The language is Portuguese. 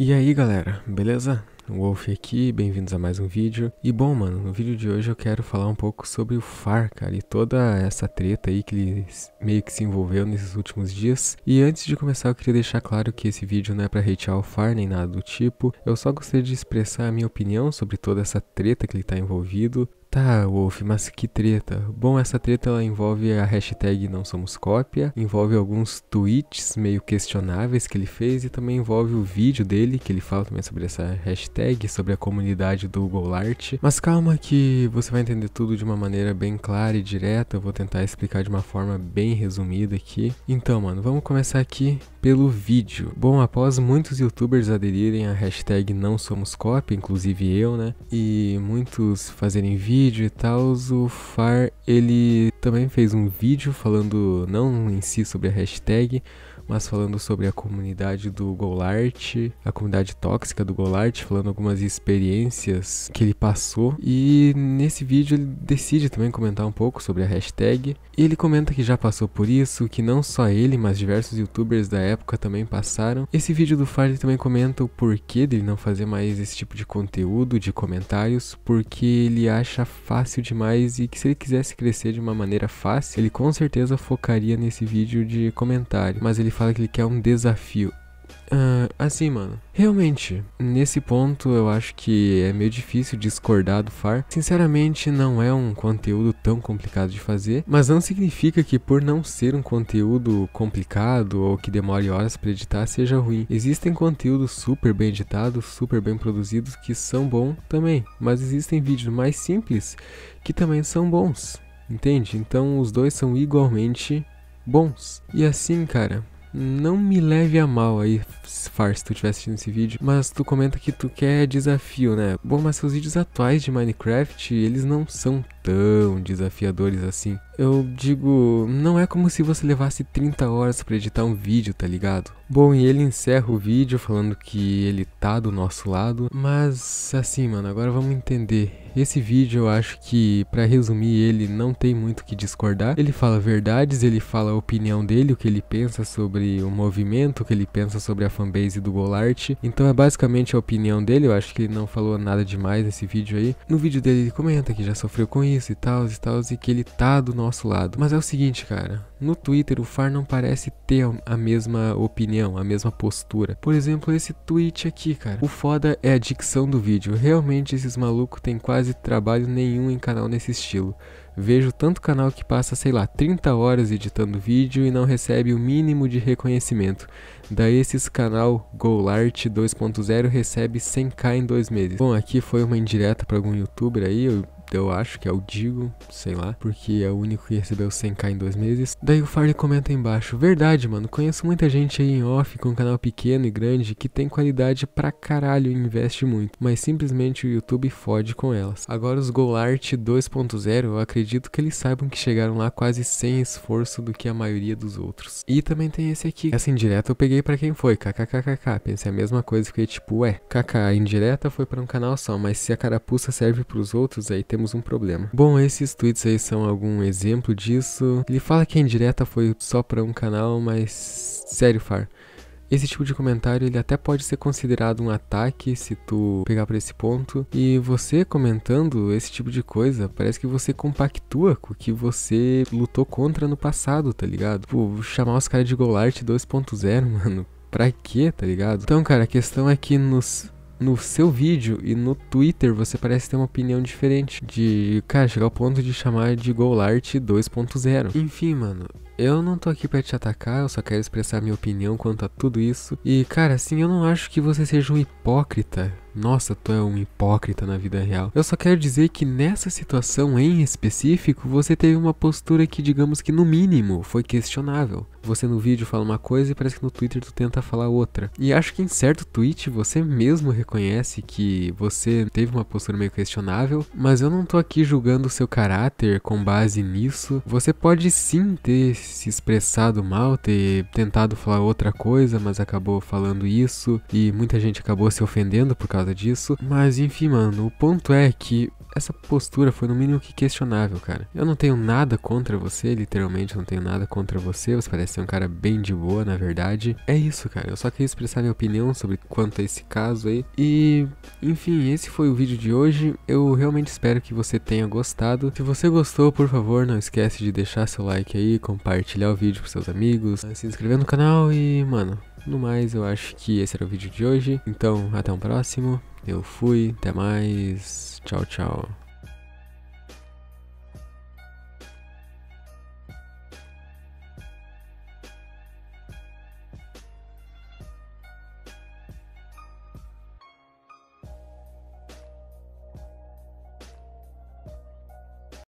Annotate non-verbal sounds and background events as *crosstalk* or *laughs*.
E aí galera, beleza? Wolf aqui, bem-vindos a mais um vídeo. E bom, mano, no vídeo de hoje eu quero falar um pouco sobre o FAR, cara, e toda essa treta aí que ele meio que se envolveu nesses últimos dias. E antes de começar, eu queria deixar claro que esse vídeo não é pra hatear o FAR nem nada do tipo. Eu só gostaria de expressar a minha opinião sobre toda essa treta que ele tá envolvido, Tá, Wolf, mas que treta. Bom, essa treta ela envolve a hashtag não somos cópia, envolve alguns tweets meio questionáveis que ele fez e também envolve o vídeo dele, que ele fala também sobre essa hashtag, sobre a comunidade do Golart. Mas calma que você vai entender tudo de uma maneira bem clara e direta, eu vou tentar explicar de uma forma bem resumida aqui. Então, mano, vamos começar aqui pelo vídeo. Bom, após muitos youtubers aderirem à hashtag não somos cópia, inclusive eu, né, e muitos fazerem vídeos vídeo e tal, o Far ele também fez um vídeo falando não em si sobre a hashtag, mas falando sobre a comunidade do Golart, a comunidade tóxica do Golart, falando algumas experiências que ele passou. E nesse vídeo ele decide também comentar um pouco sobre a hashtag. e Ele comenta que já passou por isso, que não só ele, mas diversos youtubers da época também passaram. Esse vídeo do Farley também comenta o porquê dele não fazer mais esse tipo de conteúdo, de comentários, porque ele acha fácil demais e que se ele quisesse crescer de uma maneira fácil, ele com certeza focaria nesse vídeo de comentário, mas ele fala que ele quer um desafio. Uh, assim, mano. Realmente, nesse ponto eu acho que é meio difícil discordar do FAR. Sinceramente, não é um conteúdo tão complicado de fazer, mas não significa que por não ser um conteúdo complicado ou que demore horas para editar seja ruim. Existem conteúdos super bem editados, super bem produzidos que são bons também, mas existem vídeos mais simples que também são bons. Entende? Então os dois são igualmente bons. E assim, cara, não me leve a mal aí, Far, se tu estiver assistindo esse vídeo, mas tu comenta que tu quer desafio, né? Bom, mas seus vídeos atuais de Minecraft, eles não são tão desafiadores assim. Eu digo, não é como se você levasse 30 horas para editar um vídeo, tá ligado? Bom, e ele encerra o vídeo falando que ele tá do nosso lado, mas assim, mano, agora vamos entender. Esse vídeo eu acho que, para resumir, ele não tem muito que discordar. Ele fala verdades, ele fala a opinião dele, o que ele pensa sobre o movimento, o que ele pensa sobre a fanbase do Golart. Então é basicamente a opinião dele, eu acho que ele não falou nada demais nesse vídeo aí. No vídeo dele ele comenta que já sofreu com isso isso e tal, e tal, e que ele tá do nosso lado. Mas é o seguinte, cara. No Twitter, o Far não parece ter a mesma opinião, a mesma postura. Por exemplo, esse tweet aqui, cara. O foda é a dicção do vídeo. Realmente, esses malucos têm quase trabalho nenhum em canal nesse estilo. Vejo tanto canal que passa, sei lá, 30 horas editando vídeo e não recebe o mínimo de reconhecimento. Daí esses canal Golart 2.0 recebe 100k em dois meses. Bom, aqui foi uma indireta para algum youtuber aí, eu eu acho que é o Digo, sei lá, porque é o único que recebeu 100k em dois meses. Daí o Farley comenta embaixo: Verdade, mano, conheço muita gente aí em off com um canal pequeno e grande que tem qualidade pra caralho e investe muito, mas simplesmente o YouTube fode com elas. Agora os Golart 2.0, eu acredito que eles saibam que chegaram lá quase sem esforço do que a maioria dos outros. E também tem esse aqui. Essa indireta eu peguei para quem foi, kkkkk. Pensei a mesma coisa, fiquei tipo, ué, kk, a indireta foi para um canal só, mas se a carapuça serve para os outros, aí tem temos um problema. Bom, esses tweets aí são algum exemplo disso. Ele fala que a indireta foi só para um canal, mas sério, Far. Esse tipo de comentário ele até pode ser considerado um ataque se tu pegar para esse ponto. E você comentando esse tipo de coisa, parece que você compactua com o que você lutou contra no passado, tá ligado? Tipo, chamar os caras de Golart 2.0, *laughs* mano. Pra quê, tá ligado? Então, cara, a questão é que nos no seu vídeo e no Twitter você parece ter uma opinião diferente de, cara, chegar ao ponto de chamar de Golart 2.0. Enfim, mano, eu não tô aqui para te atacar, eu só quero expressar minha opinião quanto a tudo isso. E cara, assim, eu não acho que você seja um hipócrita. Nossa, tu é um hipócrita na vida real. Eu só quero dizer que nessa situação em específico, você teve uma postura que, digamos que no mínimo, foi questionável. Você no vídeo fala uma coisa e parece que no Twitter tu tenta falar outra. E acho que em certo tweet você mesmo reconhece que você teve uma postura meio questionável, mas eu não tô aqui julgando o seu caráter com base nisso. Você pode sim ter se expressado mal, ter tentado falar outra coisa, mas acabou falando isso e muita gente acabou se ofendendo por causa disso. Mas enfim, mano, o ponto é que essa postura foi no mínimo que questionável, cara. Eu não tenho nada contra você, literalmente, não tenho nada contra você. Você parece ser um cara bem de boa, na verdade. É isso, cara. Eu só queria expressar minha opinião sobre quanto a esse caso aí. E, enfim, esse foi o vídeo de hoje. Eu realmente espero que você tenha gostado. Se você gostou, por favor, não esquece de deixar seu like aí, compartilhar o vídeo com seus amigos, se inscrever no canal e, mano, no mais, eu acho que esse era o vídeo de hoje. Então, até o um próximo. Eu fui, até mais. Tchau, tchau.